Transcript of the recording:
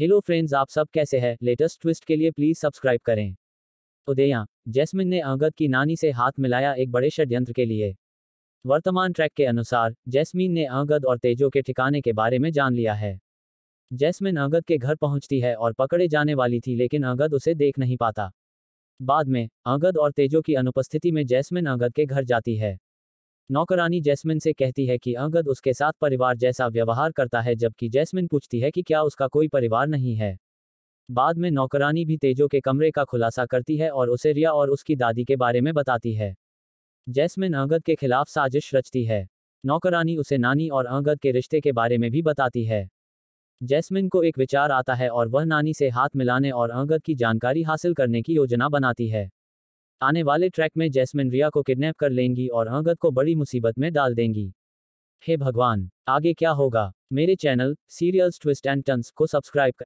hello friends आप सब कैसे हैं लेटेस्ट ट्विस्ट के लिए प्लीज सब्सक्राइब करें उदया जैस्मिन ने अंगद की नानी से हाथ मिलाया एक बड़े षड्यंत्र के लिए वर्तमान ट्रैक के अनुसार जैस्मिन ने अंगद और तेजो के ठिकाने के बारे में जान लिया है जैस्मिन अंगद के घर पहुंचती है और पकड़े जाने वाली थी लेकिन अंगद उसे देख नहीं पाता बाद में अंगद और तेजो की अनुपस्थिति में जैस्मिन अंगद के घर जाती है नौकरानी जैस्मिन से कहती है कि अंगद उसके साथ परिवार जैसा व्यवहार करता है जबकि जैस्मिन पूछती है कि क्या उसका कोई परिवार नहीं है बाद में नौकरानी भी तेजो के कमरे का खुलासा करती है और उसे रिया और उसकी दादी के बारे में बताती है जैस्मिन अंगद के खिलाफ साजिश रचती है नौकरानी उसे नानी और अंगद के रिश्ते के बारे में भी बताती है जैस्मिन को एक विचार आता है और वह नानी से हाथ मिलाने और अंगद की जानकारी हासिल करने की योजना बनाती है आने वाले ट्रैक में जैस्मिन रिया को किडनैप कर लेंगी और अंगद को बड़ी मुसीबत में डाल देंगी हे भगवान आगे क्या होगा मेरे channel serials twist and turns को सब्सक्राइब कर